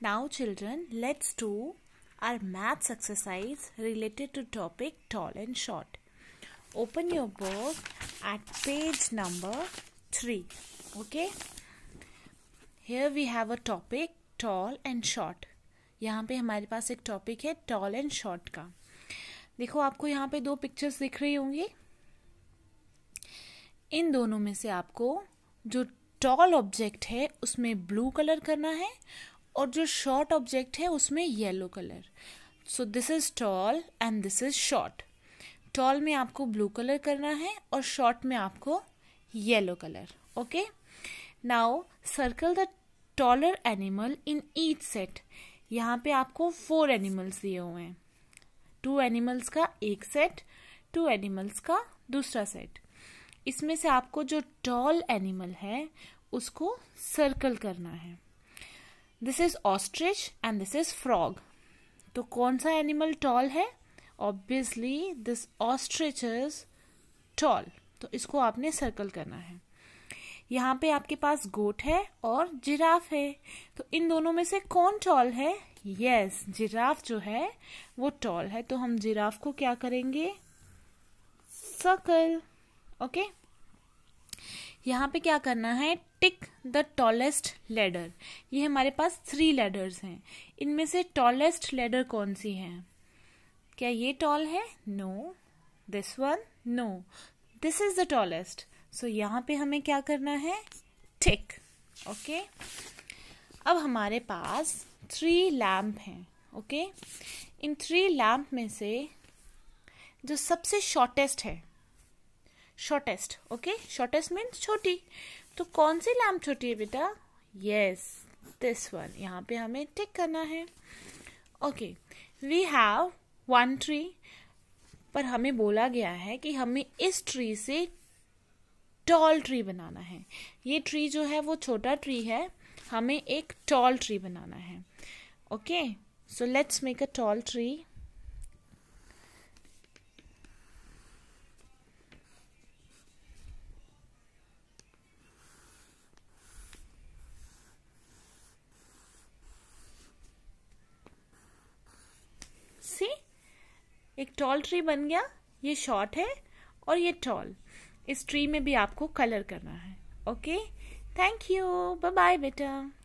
Now children, let's do our maths exercise related to topic tall and short. Open your book at page number three. Okay? Here we have a topic tall and short. यहाँ पे हमारे पास एक topic है tall and short का देखो आपको यहाँ पे दो पिक्चर्स दिख रही होंगी इन दोनों में से आपको जो टॉल ऑब्जेक्ट है उसमें ब्लू कलर करना है और जो शॉर्ट ऑब्जेक्ट है उसमें yellow colour so this is tall and this is short tall में आपको ब्लू कलर करना है और शॉर्ट में आपको yellow colour okay now circle the taller animal in each set यहाँ पे आपको फोर एनिमल्स दिए हुए हैं टू एनिमल्स का एक सेट टू एनिमल्स का दूसरा सेट इसमें से आपको जो टॉल एनिमल है उसको सर्कल करना है this is ostrich and this is frog तो कौन सा एनिमल टॉल है obviously this ostrich is tall तो इसको आपने सर्कल करना है यहाँ पे आपके पास गोट है और जिराफ है तो इन दोनों में से कौन टॉल है यस yes, जिराफ जो है वो टॉल है तो हम जिराफ को क्या करेंगे सर्कल ओके okay? यहाँ पे क्या करना है टिक द टॉलेस्ट लेडर ये हमारे पास थ्री लेडर्स हैं इनमें से टॉलेस्ट लेडर कौन सी है क्या ये टॉल है no this one no this is the tallest so यहाँ पे हमें क्या करना है टिक ओके okay? अब हमारे पास थ्री लैम्प हैं ओके इन थ्री लैम्प में से जो सबसे शॉर्टेस्ट है शॉर्टेस्ट ओके शॉर्टेस्ट मीन्स छोटी तो कौन सी लैम्प छोटी है बेटा यस दिस वन यहाँ पे हमें टिक करना है okay we have one tree पर हमें बोला गया है कि हमें इस ट्री से टॉल ट्री बनाना है ये ट्री जो है वो छोटा ट्री है हमें एक टॉल ट्री बनाना है okay so let's make a tall tree एक टॉल ट्री बन गया ये शॉर्ट है और ये टॉल इस ट्री में भी आपको कलर करना है okay thank you bye bye बेटा